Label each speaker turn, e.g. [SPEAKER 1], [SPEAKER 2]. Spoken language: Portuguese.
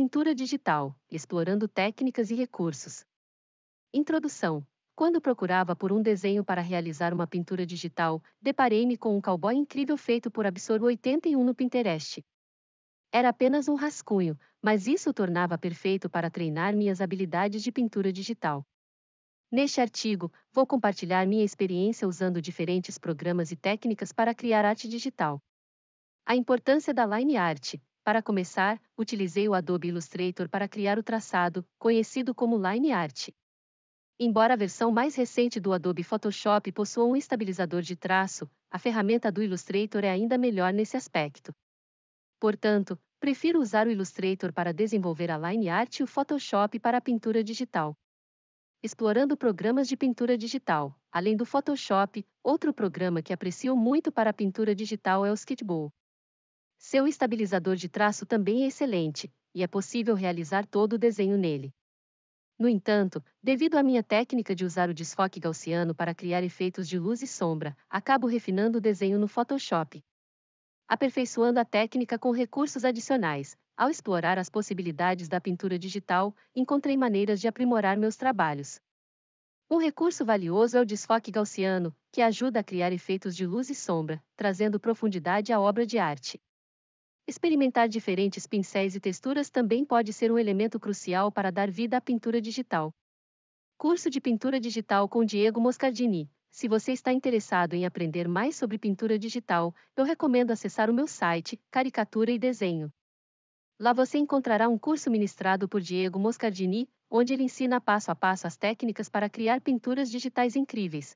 [SPEAKER 1] Pintura digital, explorando técnicas e recursos. Introdução. Quando procurava por um desenho para realizar uma pintura digital, deparei-me com um cowboy incrível feito por Absor 81 no Pinterest. Era apenas um rascunho, mas isso o tornava perfeito para treinar minhas habilidades de pintura digital. Neste artigo, vou compartilhar minha experiência usando diferentes programas e técnicas para criar arte digital. A importância da line art, para começar, utilizei o Adobe Illustrator para criar o traçado, conhecido como Line Art. Embora a versão mais recente do Adobe Photoshop possua um estabilizador de traço, a ferramenta do Illustrator é ainda melhor nesse aspecto. Portanto, prefiro usar o Illustrator para desenvolver a Line Art e o Photoshop para a pintura digital. Explorando programas de pintura digital, além do Photoshop, outro programa que aprecio muito para a pintura digital é o Sketchbook. Seu estabilizador de traço também é excelente, e é possível realizar todo o desenho nele. No entanto, devido à minha técnica de usar o desfoque gaussiano para criar efeitos de luz e sombra, acabo refinando o desenho no Photoshop. Aperfeiçoando a técnica com recursos adicionais, ao explorar as possibilidades da pintura digital, encontrei maneiras de aprimorar meus trabalhos. Um recurso valioso é o desfoque gaussiano, que ajuda a criar efeitos de luz e sombra, trazendo profundidade à obra de arte. Experimentar diferentes pincéis e texturas também pode ser um elemento crucial para dar vida à pintura digital. Curso de Pintura Digital com Diego Moscardini. Se você está interessado em aprender mais sobre pintura digital, eu recomendo acessar o meu site, Caricatura e Desenho. Lá você encontrará um curso ministrado por Diego Moscardini, onde ele ensina passo a passo as técnicas para criar pinturas digitais incríveis,